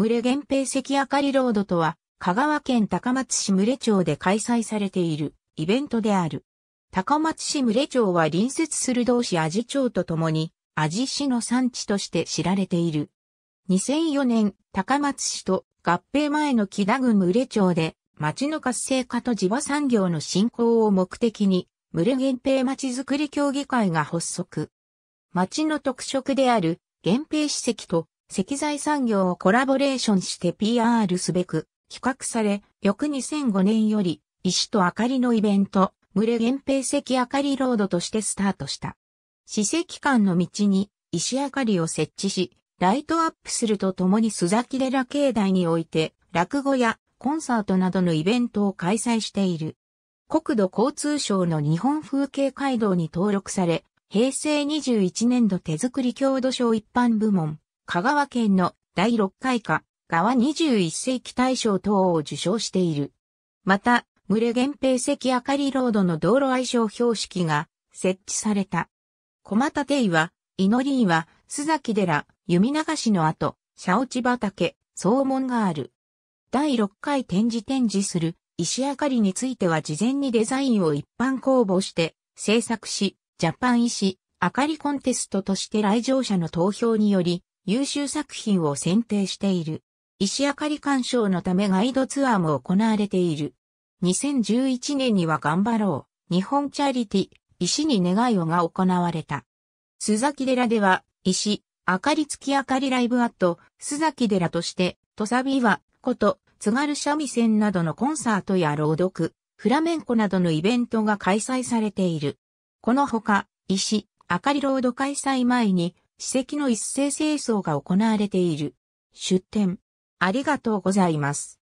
群れ源平石明かりロードとは、香川県高松市群れ町で開催されているイベントである。高松市群れ町は隣接する同市味町とともに、味市の産地として知られている。2004年、高松市と合併前の木田郡群れ町で、町の活性化と地場産業の振興を目的に、群れ源平町づくり協議会が発足。町の特色である源平史跡と石材産業をコラボレーションして PR すべく企画され、翌2005年より石と明かりのイベント、群れ源平石明かりロードとしてスタートした。史跡館の道に石明かりを設置し、ライトアップするとともに須崎寺境内において、落語やコンサートなどのイベントを開催している。国土交通省の日本風景街道に登録され、平成21年度手作り郷土省一般部門、香川県の第6回か、側21世紀大賞等を受賞している。また、群れ源平石明かりロードの道路愛称標識が設置された。小又定は、祈りは、須崎寺、弓流しの後、社落ち畑、草門がある。第6回展示展示する石明かりについては事前にデザインを一般公募して制作し、ジャパン石明かりコンテストとして来場者の投票により優秀作品を選定している。石明かり鑑賞のためガイドツアーも行われている。2011年には頑張ろう。日本チャリティ、石に願いをが行われた。須崎寺では、石、明かり月明かりライブアット、須崎寺として、土佐びはこと、津軽三味線などのコンサートや朗読、フラメンコなどのイベントが開催されている。このほか、石、明かりロード開催前に、史跡の一斉清掃が行われている。出展。ありがとうございます。